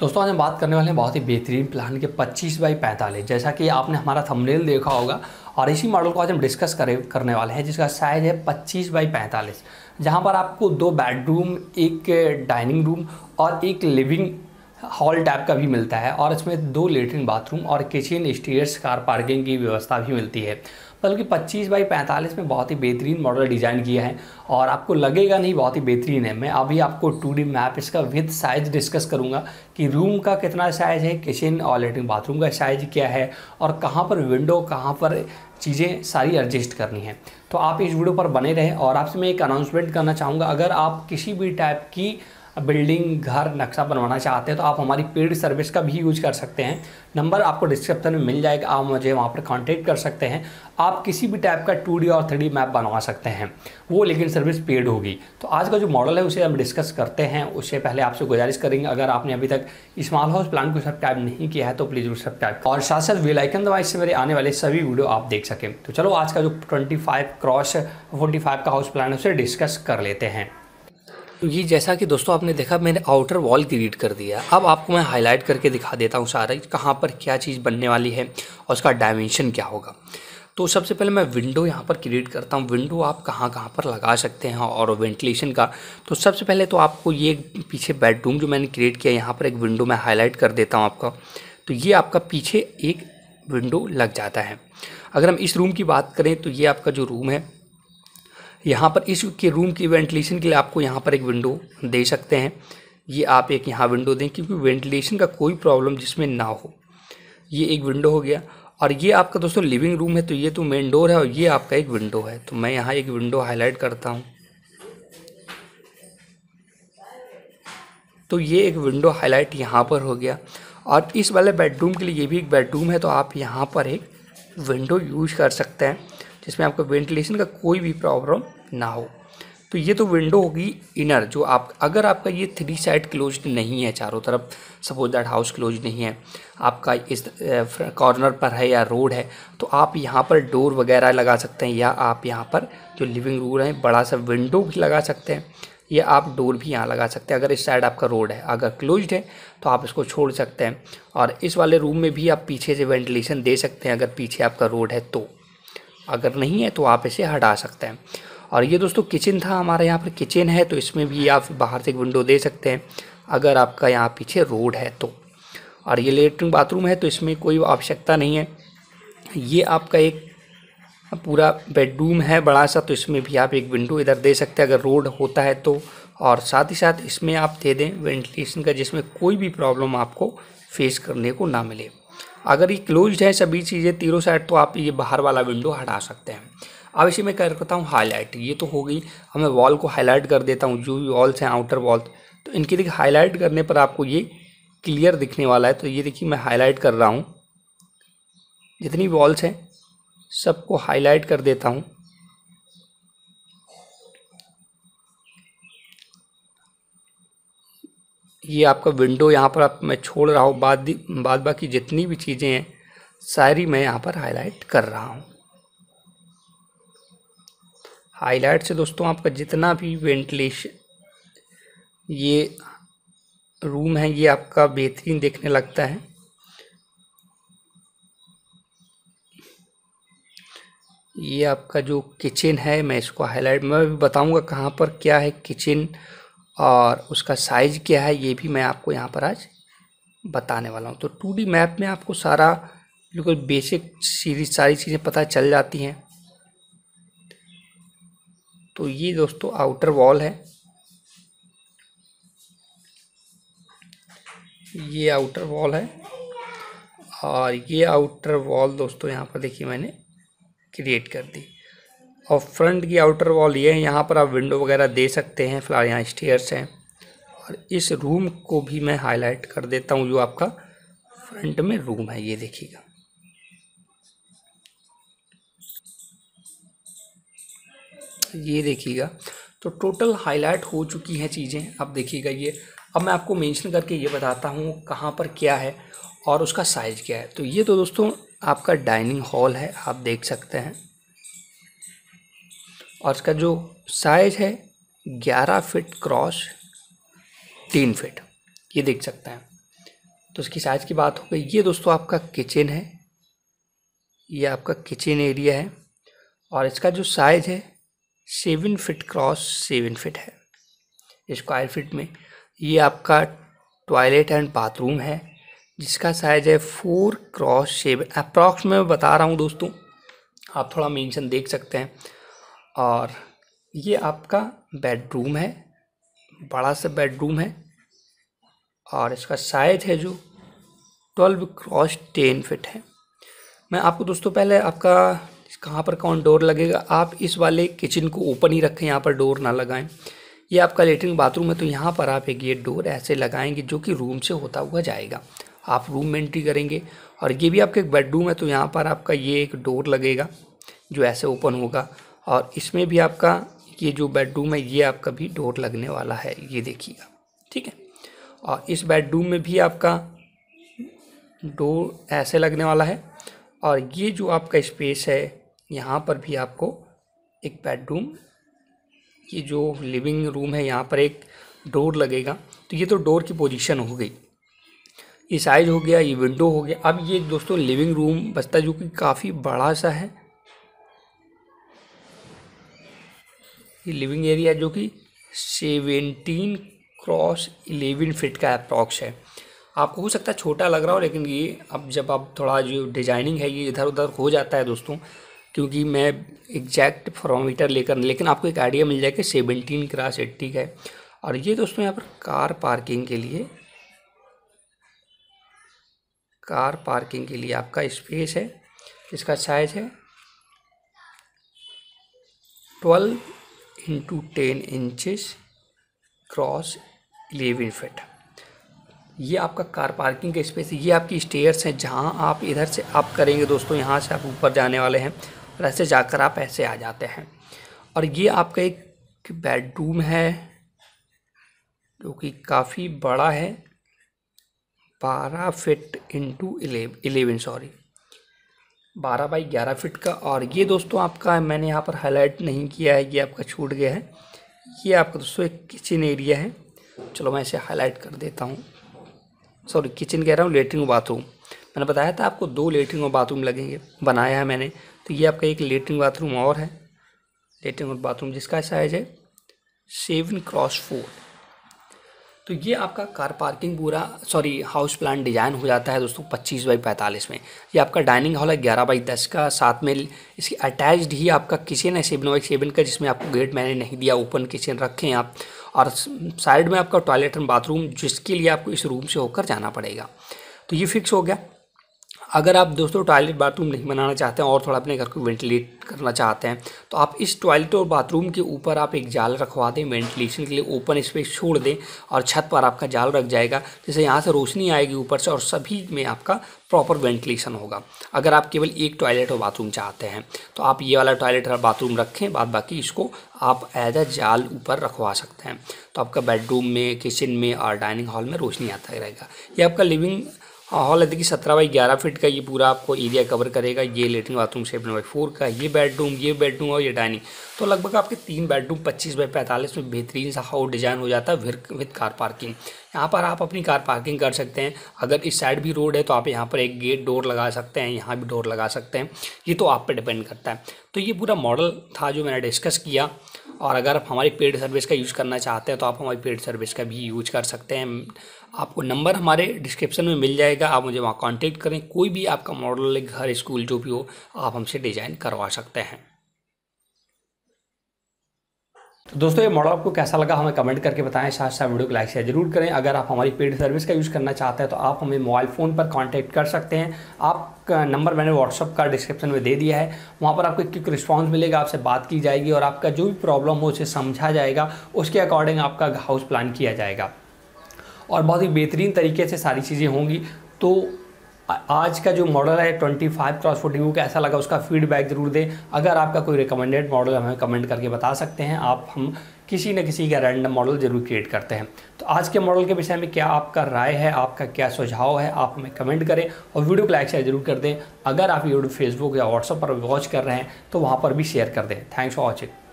दोस्तों आज हम बात करने वाले हैं बहुत ही बेहतरीन प्लान के 25 बाई पैंतालीस जैसा कि आपने हमारा थंबनेल देखा होगा और इसी मॉडल को आज हम डिस्कस करें करने वाले हैं जिसका साइज़ है 25 बाई पैंतालीस जहां पर आपको दो बेडरूम एक डाइनिंग रूम और एक लिविंग हॉल टाइप का भी मिलता है और इसमें दो लेटरिन बाथरूम और किचन स्टेयर्स कार पार्किंग की व्यवस्था भी मिलती है बल्कि 25 बाई 45 में बहुत ही बेहतरीन मॉडल डिज़ाइन किया है और आपको लगेगा नहीं बहुत ही बेहतरीन है मैं अभी आपको टू डी मैप इसका विथ साइज डिस्कस करूँगा कि रूम का कितना साइज़ है किचन और लेटरिन बाथरूम का साइज़ क्या है और कहाँ पर विंडो कहाँ पर चीज़ें सारी एडजस्ट करनी है तो आप इस वीडियो पर बने रहें और आपसे मैं एक अनाउंसमेंट करना चाहूँगा अगर आप किसी भी टाइप की बिल्डिंग घर नक्शा बनवाना चाहते हैं तो आप हमारी पेड सर्विस का भी यूज कर सकते हैं नंबर आपको डिस्क्रिप्शन में मिल जाएगा आप मुझे वहाँ पर कॉन्टेक्ट कर सकते हैं आप किसी भी टाइप का टू और थ्री मैप बनवा सकते हैं वो लेकिन सर्विस पेड होगी तो आज का जो मॉडल है उसे हम डिस्कस करते हैं उससे पहले आपसे गुजारिश करेंगे अगर आपने अभी तक स्मॉल हाउस प्लान को सब्सक्राइब नहीं किया है तो प्लीज़ उसे सब्सक्राइब और साथ साथ वेलाइकन दवाई से मेरे आने वाले सभी वीडियो आप देख सकें तो चलो आज का जो ट्वेंटी क्रॉस फोर्टी का हाउस प्लान है उसे डिस्कस कर लेते हैं तो ये जैसा कि दोस्तों आपने देखा मैंने आउटर वॉल क्रिएट कर दिया अब आपको मैं हाईलाइट करके दिखा देता हूँ सारा कहाँ पर क्या चीज़ बनने वाली है और उसका डायमेंशन क्या होगा तो सबसे पहले मैं विंडो यहाँ पर क्रिएट करता हूँ विंडो आप कहाँ कहाँ पर लगा सकते हैं और वेंटिलेशन का तो सबसे पहले तो आपको ये पीछे बेडरूम जो मैंने क्रिएट किया यहाँ पर एक विंडो मैं हाईलाइट कर देता हूँ आपका तो ये आपका पीछे एक विंडो लग जाता है अगर हम इस रूम की बात करें तो ये आपका जो रूम है यहाँ पर इस के रूम की वेंटिलेशन के लिए आपको यहाँ पर एक विंडो दे सकते हैं ये आप एक यहाँ विंडो दें क्योंकि वेंटिलेशन का कोई प्रॉब्लम जिसमें ना हो ये एक विंडो हो गया और ये आपका दोस्तों लिविंग रूम है तो ये तो मेन डोर है और ये आपका एक विंडो है तो मैं यहाँ एक विंडो हाईलाइट करता हूँ तो ये एक विंडो हाईलाइट यहाँ पर हो गया और इस वाले बेडरूम के लिए ये भी एक बेडरूम है तो आप यहाँ पर एक विंडो यूज कर सकते हैं जिसमें आपको वेंटिलेशन का कोई भी प्रॉब्लम ना हो तो ये तो विंडो होगी इनर जो आप अगर आपका ये थ्री साइड क्लोज नहीं है चारों तरफ सपोज दैट हाउस क्लोज नहीं है आपका इस कॉर्नर पर है या रोड है तो आप यहाँ पर डोर वगैरह लगा सकते हैं या आप यहाँ पर जो लिविंग रूम है बड़ा सा विंडो भी लगा सकते हैं या आप डोर भी यहाँ लगा सकते हैं अगर इस साइड आपका रोड है अगर क्लोज है तो आप इसको छोड़ सकते हैं और इस वाले रूम में भी आप पीछे से वेंटिलेशन दे सकते हैं अगर पीछे आपका रोड है तो अगर नहीं है तो आप इसे हटा सकते हैं और ये दोस्तों किचन था हमारे यहाँ पर किचन है तो इसमें भी आप बाहर से एक विंडो दे सकते हैं अगर आपका यहाँ पीछे रोड है तो और ये लेटरिन बाथरूम है तो इसमें कोई आवश्यकता नहीं है ये आपका एक पूरा बेडरूम है बड़ा सा तो इसमें भी आप एक विंडो इधर दे सकते हैं अगर रोड होता है तो और साथ ही साथ इसमें आप दे दें वेंटिलेशन का जिसमें कोई भी प्रॉब्लम आपको फेस करने को ना मिले अगर ये क्लोज है सभी चीज़ें तीनों साइड तो आप ये बाहर वाला विंडो हटा सकते हैं अब इसी में करता हूँ हाईलाइट ये तो हो गई अब मैं वॉल को हाईलाइट कर देता हूँ जो भी वॉल्स हैं आउटर वॉल्स तो इनकी देखिए हाईलाइट करने पर आपको ये क्लियर दिखने वाला है तो ये देखिए मैं हाईलाइट कर रहा हूँ जितनी वॉल्स हैं सबको हाईलाइट कर देता हूँ ये आपका विंडो यहाँ पर आप मैं छोड़ रहा हूँ बाद बाद बाकी जितनी भी चीज़ें हैं सारी मैं यहाँ पर हाईलाइट कर रहा हूँ हाईलाइट से दोस्तों आपका जितना भी वेंटिलेशन ये रूम है ये आपका बेहतरीन देखने लगता है ये आपका जो किचन है मैं इसको हाईलाइट मैं भी बताऊंगा कहाँ पर क्या है किचन और उसका साइज़ क्या है ये भी मैं आपको यहाँ पर आज बताने वाला हूँ तो टू मैप में आपको सारा बिल्कुल बेसिक सीरीज सारी चीज़ें पता चल जाती हैं तो ये दोस्तों आउटर वॉल है ये आउटर वॉल है और ये आउटर वॉल दोस्तों यहाँ पर देखिए मैंने क्रिएट कर दी और फ्रंट की आउटर वॉल ये है यहाँ पर आप विंडो वगैरह दे सकते हैं फिलहाल यहाँ स्टेयर्स हैं और इस रूम को भी मैं हाईलाइट कर देता हूँ जो आपका फ्रंट में रूम है ये देखिएगा ये देखिएगा तो टोटल हाईलाइट हो चुकी हैं चीज़ें अब देखिएगा ये अब मैं आपको मेंशन करके ये बताता हूँ कहाँ पर क्या है और उसका साइज़ क्या है तो ये तो दोस्तों आपका डाइनिंग हॉल है आप देख सकते हैं और इसका जो साइज़ है ग्यारह फिट क्रॉस तीन फिट ये देख सकते हैं तो इसकी साइज़ की बात हो गई ये दोस्तों आपका किचन है ये आपका किचन एरिया है और इसका जो साइज़ है seven feet cross seven feet है स्क्वायर फिट में ये आपका टॉयलेट एंड बाथरूम है जिसका साइज़ है फोर क्रॉस सेवन अप्रॉक्स में बता रहा हूँ दोस्तों आप थोड़ा मेंशन देख सकते हैं और ये आपका बेडरूम है बड़ा सा बेडरूम है और इसका साइज है जो ट्वेल्व क्रॉस टेन फिट है मैं आपको दोस्तों पहले आपका कहाँ पर कौन डोर लगेगा आप इस वाले किचन को ओपन ही रखें यहाँ पर डोर ना लगाएं ये आपका लेटरिन बाथरूम है तो यहाँ पर आप एक ये डोर ऐसे लगाएंगे जो कि रूम से होता हुआ जाएगा आप रूम में एंट्री करेंगे और ये भी आपका एक बेडरूम है तो यहाँ पर आपका ये एक डोर लगेगा जो ऐसे ओपन होगा और इसमें भी आपका ये जो बेडरूम है ये आपका भी डोर लगने वाला है ये देखिएगा ठीक है और इस बेडरूम में भी आपका डोर ऐसे लगने वाला है और ये जो आपका स्पेस है यहाँ पर भी आपको एक बेडरूम ये जो लिविंग रूम है यहाँ पर एक डोर लगेगा तो ये तो डोर की पोजीशन हो गई ये साइज हो गया ये विंडो हो गया अब ये दोस्तों लिविंग रूम बसता जो कि काफ़ी बड़ा सा है ये लिविंग एरिया जो कि सेवेंटीन क्रॉस इलेवन फिट का अप्रॉक्स है आपको हो सकता है छोटा लग रहा हो लेकिन ये अब जब आप थोड़ा जो डिजाइनिंग है ये इधर उधर हो जाता है दोस्तों क्योंकि मैं एग्जैक्ट फ्रोमीटर लेकर लेकिन आपको एक आइडिया मिल जाएगा सेवनटीन क्रास एट्टी का है और ये दोस्तों यहाँ पर कार पार्किंग के लिए कार पार्किंग के लिए आपका स्पेस है इसका साइज है twelve into ten inches cross eleven feet ये आपका कार पार्किंग का स्पेस ये आपकी स्टेयर्स हैं जहाँ आप इधर से अप करेंगे दोस्तों यहाँ से आप ऊपर जाने वाले हैं वैसे जाकर आप ऐसे आ जाते हैं और ये आपका एक बेडरूम है जो कि काफ़ी बड़ा है बारह फिट इंटू एलेवन सॉरी बारह बाई ग्यारह फिट का और ये दोस्तों आपका मैंने यहाँ पर हाईलाइट नहीं किया है ये आपका छूट गया है ये आपका दोस्तों एक किचन एरिया है चलो मैं इसे हाईलाइट कर देता हूँ सॉरी किचन कह रहा हूँ लेटरिन बाथरूम मैंने बताया था आपको दो लेटरिन और बाथरूम लगेंगे बनाया है मैंने तो ये आपका एक लेटरिन बाथरूम और है लेटरिन और बाथरूम जिसका साइज़ है सेवन क्रॉस फोर तो ये आपका कार पार्किंग पूरा सॉरी हाउस प्लान डिज़ाइन हो जाता है दोस्तों पच्चीस बाई पैंतालीस में ये आपका डाइनिंग हॉल है ग्यारह बाई दस का साथ में इसकी अटैच्ड ही आपका किचन है सेवन बाई सेवन का जिसमें आपको गेट मैंने नहीं दिया ओपन किचन रखें आप और साइड में आपका टॉयलेट एंड बाथरूम जिसके लिए आपको इस रूम से होकर जाना पड़ेगा तो ये फिक्स हो गया अगर आप दोस्तों टॉयलेट बाथरूम नहीं बनाना चाहते हैं और थोड़ा अपने घर को वेंटिलेट करना चाहते हैं तो आप इस टॉयलेट और बाथरूम के ऊपर आप एक जाल रखवा दें वेंटिलेशन के लिए ओपन स्पेस छोड़ दें और छत पर आपका जाल रख जाएगा जिससे यहाँ से रोशनी आएगी ऊपर से और सभी में आपका प्रॉपर वेंटिलेशन होगा अगर आप केवल एक टॉयलेट और बाथरूम चाहते हैं तो आप ये वाला टॉयलेट और बाथरूम रखें बाद बाकी इसको आप एज अ जाल ऊपर रखवा सकते हैं तो आपका बेडरूम में किचन में और डाइनिंग हॉल में रोशनी आता रहेगा ये आपका लिविंग हॉल है देखिए सत्रह बाई ग्यारह फिट का ये पूरा आपको एरिया कवर करेगा ये latrine bathroom seven by four का ये बेडरूम ये बेडरूम और ये डाइनिंग तो लगभग आपके तीन बेडरूम पच्चीस बाई पैंतालीस में बेहतरीन सा हाउस डिज़ाइन हो जाता है विद कार पार्किंग यहाँ पर आप अपनी कार पार्किंग कर सकते हैं अगर इस साइड भी रोड है तो आप यहाँ पर एक गेट डोर लगा सकते हैं यहाँ भी डोर लगा सकते हैं ये तो आप पर डिपेंड करता है तो ये पूरा मॉडल था जो मैंने डिस्कस किया और अगर आप हमारी पेड सर्विस का यूज़ करना चाहते हैं तो आप हमारी पेड सर्विस का भी यूज कर सकते हैं आपको नंबर हमारे डिस्क्रिप्शन में मिल जाएगा आप मुझे वहाँ कांटेक्ट करें कोई भी आपका मॉडल घर स्कूल जो भी हो आप हमसे डिज़ाइन करवा सकते हैं तो दोस्तों ये मॉडल आपको कैसा लगा हमें कमेंट करके बताएं साथ साथ वीडियो को लाइक शेयर जरूर करें अगर आप हमारी पेड सर्विस का यूज़ करना चाहते हैं तो आप हमें मोबाइल फ़ोन पर कांटेक्ट कर सकते हैं आपका नंबर मैंने व्हाट्सअप का डिस्क्रिप्शन में दे दिया है वहाँ पर आपको क्विक रिस्पॉन्स मिलेगा आपसे बात की जाएगी और आपका जो भी प्रॉब्लम हो उसे समझा जाएगा उसके अकॉर्डिंग आपका हाउस प्लान किया जाएगा और बहुत ही बेहतरीन तरीके से सारी चीज़ें होंगी तो आज का जो मॉडल है ट्वेंटी फाइव क्रॉस फोर्टी को कैसा लगा उसका फीडबैक ज़रूर दें अगर आपका कोई रिकमेंडेड मॉडल हमें कमेंट करके बता सकते हैं आप हम किसी न किसी का रैंडम मॉडल जरूर क्रिएट करते हैं तो आज के मॉडल के विषय में क्या आपका राय है आपका क्या सुझाव है आप हमें कमेंट करें और वीडियो को लाइक शेयर जरूर कर दें अगर आप यूट्यूब फेसबुक या व्हाट्सअप पर वॉच कर रहे हैं तो वहाँ पर भी शेयर कर दें थैंक्स फॉर वॉचिंग